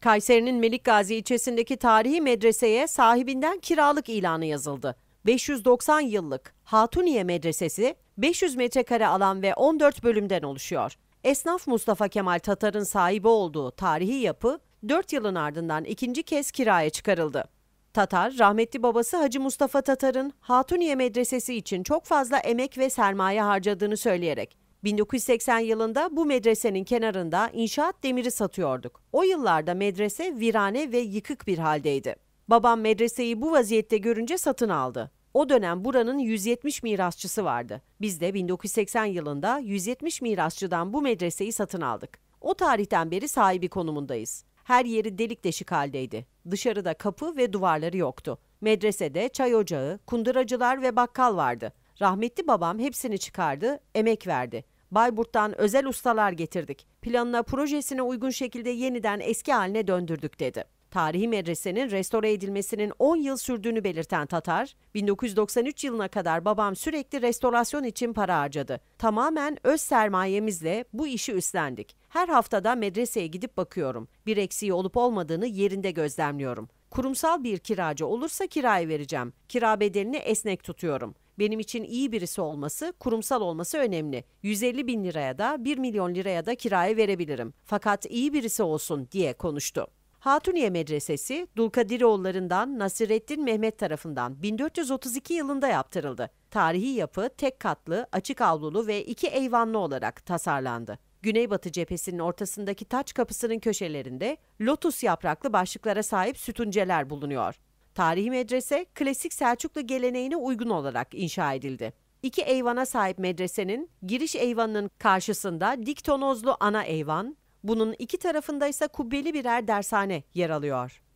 Kayseri'nin Melikgazi ilçesindeki tarihi medreseye sahibinden kiralık ilanı yazıldı. 590 yıllık Hatuniye Medresesi 500 metrekare alan ve 14 bölümden oluşuyor. Esnaf Mustafa Kemal Tatar'ın sahibi olduğu tarihi yapı 4 yılın ardından ikinci kez kiraya çıkarıldı. Tatar, rahmetli babası Hacı Mustafa Tatar'ın Hatuniye Medresesi için çok fazla emek ve sermaye harcadığını söyleyerek 1980 yılında bu medresenin kenarında inşaat demiri satıyorduk. O yıllarda medrese virane ve yıkık bir haldeydi. Babam medreseyi bu vaziyette görünce satın aldı. O dönem buranın 170 mirasçısı vardı. Biz de 1980 yılında 170 mirasçıdan bu medreseyi satın aldık. O tarihten beri sahibi konumundayız. Her yeri delik deşik haldeydi. Dışarıda kapı ve duvarları yoktu. Medresede çay ocağı, kunduracılar ve bakkal vardı. Rahmetli babam hepsini çıkardı, emek verdi. Bayburt'tan özel ustalar getirdik. Planına projesine uygun şekilde yeniden eski haline döndürdük dedi. Tarihi medresenin restore edilmesinin 10 yıl sürdüğünü belirten Tatar, 1993 yılına kadar babam sürekli restorasyon için para harcadı. Tamamen öz sermayemizle bu işi üstlendik. Her haftada medreseye gidip bakıyorum. Bir eksiği olup olmadığını yerinde gözlemliyorum. Kurumsal bir kiracı olursa kirayı vereceğim. Kira bedelini esnek tutuyorum benim için iyi birisi olması, kurumsal olması önemli. 150 bin liraya da 1 milyon liraya da kiraya verebilirim. Fakat iyi birisi olsun diye konuştu. Hatuniye Medresesi Dulkadiroğullarından Nasireddin Mehmet tarafından 1432 yılında yaptırıldı. Tarihi yapı tek katlı, açık avlulu ve iki eyvanlı olarak tasarlandı. Güneybatı cephesinin ortasındaki taç kapısının köşelerinde lotus yapraklı başlıklara sahip sütunceler bulunuyor. Tarihi medrese klasik Selçuklu geleneğine uygun olarak inşa edildi. İki eyvana sahip medresenin giriş eyvanının karşısında dik tonozlu ana eyvan, bunun iki tarafında ise kubbeli birer dershane yer alıyor.